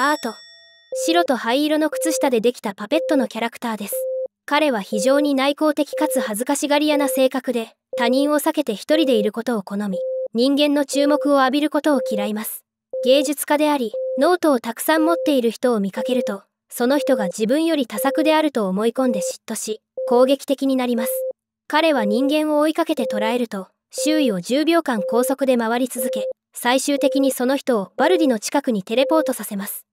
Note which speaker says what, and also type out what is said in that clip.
Speaker 1: アート白と灰色の靴下でできたパペットのキャラクターです彼は非常に内向的かつ恥ずかしがり屋な性格で他人を避けて一人でいることを好み人間の注目を浴びることを嫌います芸術家でありノートをたくさん持っている人を見かけるとその人が自分より多作であると思い込んで嫉妬し攻撃的になります彼は人間を追いかけて捉えると周囲を10秒間高速で回り続け最終的にその人をバルディの近くにテレポートさせます